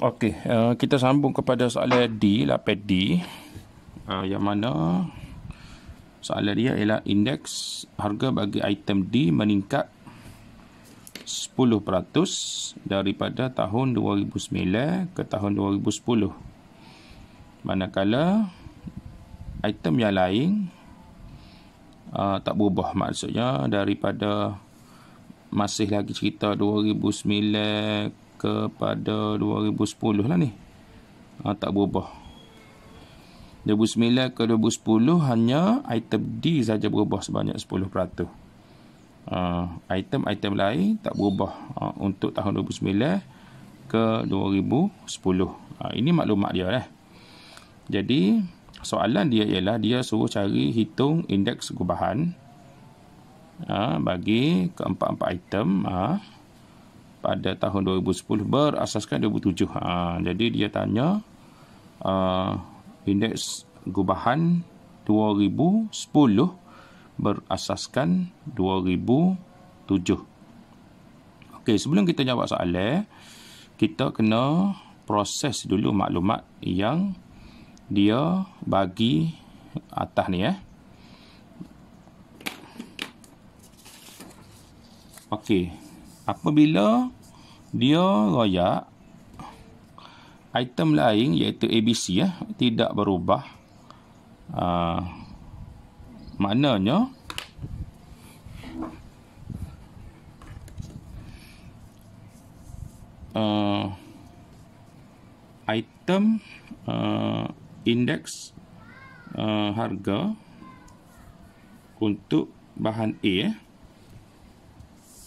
Okey, uh, kita sambung kepada soalan D, 8 D. Uh, yang mana soalan dia ialah indeks harga bagi item D meningkat 10% daripada tahun 2009 ke tahun 2010. Manakala item yang lain uh, tak berubah maksudnya daripada masih lagi cerita 2009 kepada 2010 lah ni ha, tak berubah 2009 ke 2010 hanya item D saja berubah sebanyak 10% ha, item-item lain tak berubah ha, untuk tahun 2009 ke 2010 ha, ah, ini maklumat dia lah jadi soalan dia ialah dia suruh cari hitung indeks gubahan ha, bagi keempat-empat item ha, pada tahun 2010 berasaskan 2007. Ha, jadi dia tanya uh, indeks gubahan 2010 berasaskan 2007. Okey, sebelum kita jawab soalan, kita kena proses dulu maklumat yang dia bagi atas ni eh. Okey apabila dia royak item lain iaitu ABC ya tidak berubah aa, uh, maknanya aa, uh, item aa, uh, indeks aa, harga untuk bahan A ya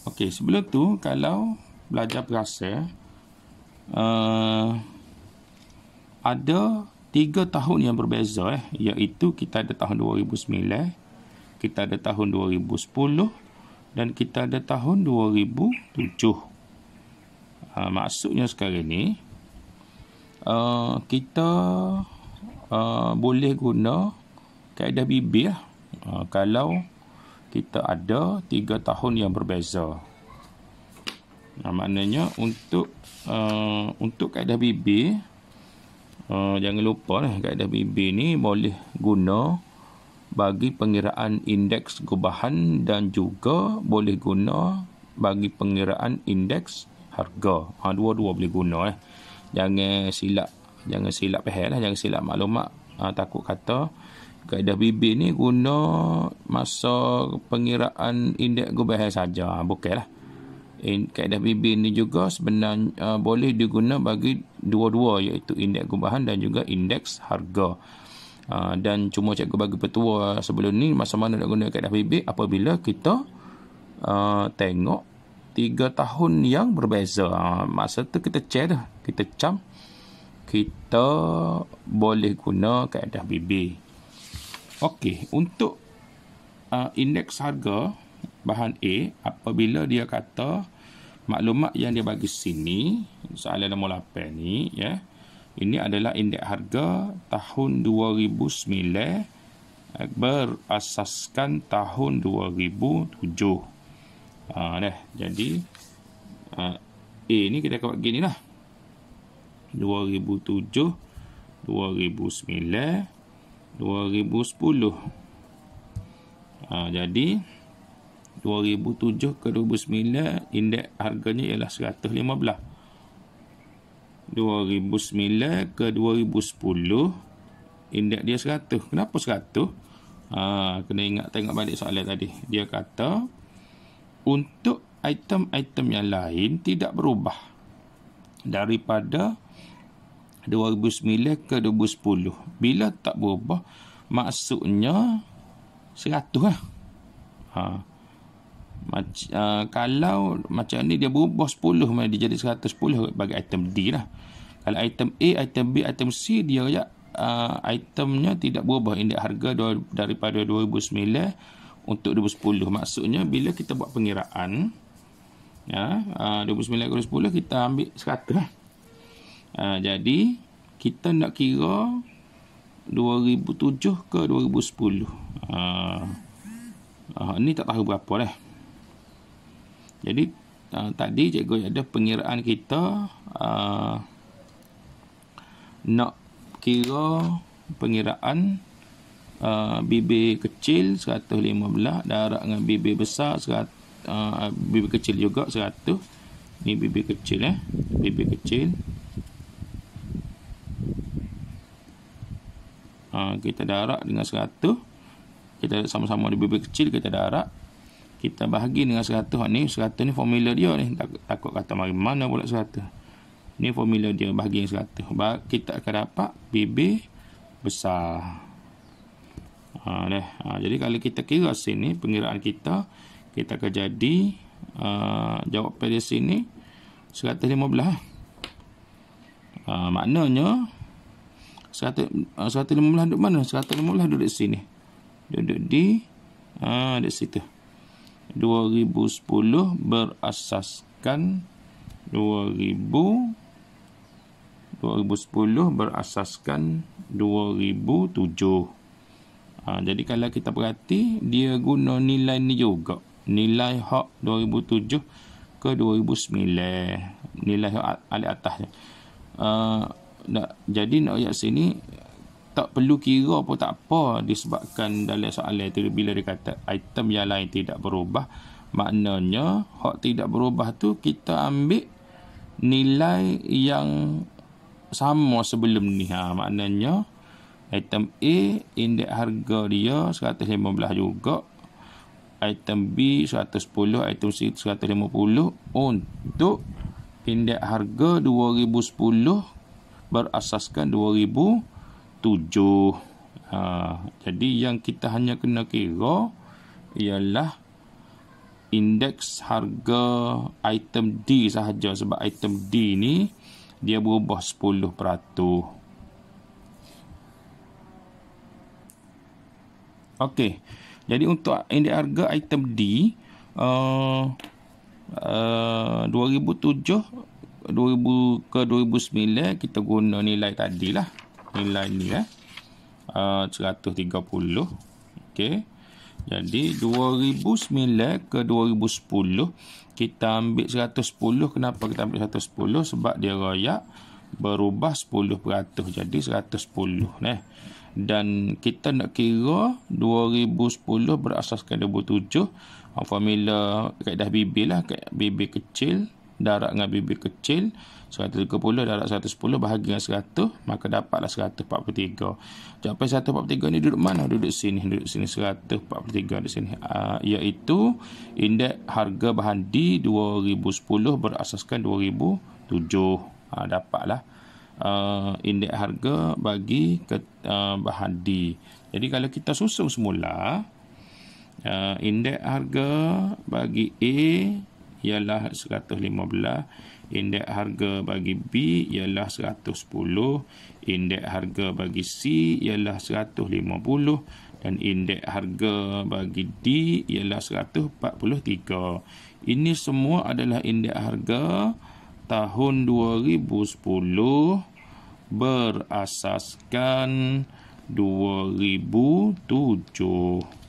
Okey, sebelum tu kalau belajar perasa uh, ada tiga tahun yang berbeza eh iaitu kita ada tahun 2009, kita ada tahun 2010 dan kita ada tahun 2007. Uh, eh, maksudnya sekarang ni uh, kita uh, boleh guna kaedah bibir lah. uh, kalau kita ada tiga tahun yang berbeza. Nah, maknanya untuk uh, untuk kaedah BB uh, jangan lupa lah kaedah BB ni boleh guna bagi pengiraan indeks gubahan dan juga boleh guna bagi pengiraan indeks harga. Ha, dua-dua boleh guna eh. Jangan silap, jangan silap pehel, lah, jangan silap maklumat. Ha, takut kata kaedah bibir ni guna masa pengiraan indek gubahan saja bukannya in kaedah bibir ni juga sebenarnya uh, boleh diguna bagi dua-dua iaitu indek gubahan dan juga indeks harga Uh, dan cuma cikgu bagi petua sebelum ni masa mana nak guna kaedah bibit apabila kita uh, tengok tiga tahun yang berbeza uh, masa tu kita check dah kita cam kita boleh guna kaedah bibit Okey, untuk uh, indeks harga bahan A apabila dia kata maklumat yang dia bagi sini soalan nombor 8 ni ya. Yeah, ini adalah indeks harga tahun 2009 eh, berasaskan tahun 2007. Ah ha, dah. Jadi uh, A ni kita buat gini lah. 2007 2009 2010 ha, jadi 2007 ke 2009 indeks harganya ialah 115 2009 ke 2010 indeks dia 100 kenapa 100 ha, kena ingat tengok balik soalan tadi dia kata untuk item-item yang lain tidak berubah daripada 2009 ke 2010 bila tak berubah maksudnya 100 lah ha. Mac- uh, kalau macam ni dia berubah 10 mana dia jadi 110 bagi item D lah kalau item A, item B, item C dia ya, uh, itemnya tidak berubah indek harga daripada 2009 untuk 2010 maksudnya bila kita buat pengiraan ya ha, uh, 2009 ke 2010 kita ambil 100 lah Ha, jadi kita nak kira 2007 ke 2010. Ha, ha, ni tak tahu berapa lah. Jadi ha, tadi cikgu ada pengiraan kita ha, nak kira pengiraan Uh, bibir kecil 115 darat dengan BB besar 100 uh, bibir kecil juga 100 ni bibir kecil eh bibir kecil ha, kita darab dengan 100 kita sama-sama lebih, lebih kecil kita darab kita bahagi dengan 100 ha, ni 100 ni formula dia ni tak, takut kata mari mana pula 100 ni formula dia bahagi yang 100 ba, kita akan dapat BB besar ha, dah. Ha, jadi kalau kita kira sini pengiraan kita kita akan jadi uh, ha, jawapan dia sini 115 ha, maknanya 150 uh, duduk mana? 150 duduk sini. Duduk di ah uh, di situ. 2010 berasaskan 2000 2010 berasaskan 2007. Ha, jadi kalau kita perhati dia guna nilai ni juga. Nilai hak 2007 ke 2009. Nilai hak alat atas. uh, ha, nak jadi nak ayat sini tak perlu kira apa tak apa disebabkan dalam soalan itu bila dia kata item yang lain tidak berubah maknanya hak tidak berubah tu kita ambil nilai yang sama sebelum ni ha maknanya item A indeks harga dia 115 juga item B 110 item C 150 untuk indeks harga 2010 berasaskan 2007. Uh, ha, jadi yang kita hanya kena kira ialah indeks harga item D sahaja sebab item D ni dia berubah 10%. Okey. Jadi untuk indeks harga item D uh, uh, 2000 ke 2009 kita guna nilai tadi lah nilai ni eh uh, 130 ok jadi 2009 ke 2010 kita ambil 110 kenapa kita ambil 110 sebab dia royak berubah 10% jadi 110 eh dan kita nak kira 2010 berasaskan 2007 formula kaedah BB lah BB kecil darab dengan bibir kecil 130 darab 110 bahagi dengan 100 maka dapatlah 143 jawapan 143 ni duduk mana duduk sini duduk sini 143 di sini uh, iaitu indeks harga bahan di 2010 berasaskan 2007 uh, ah, dapatlah uh, indeks harga bagi ke, uh, bahan di jadi kalau kita susun semula uh, indeks harga bagi A ialah 115 indeks harga bagi B ialah 110 indeks harga bagi C ialah 150 dan indeks harga bagi D ialah 143 ini semua adalah indeks harga tahun 2010 berasaskan 2007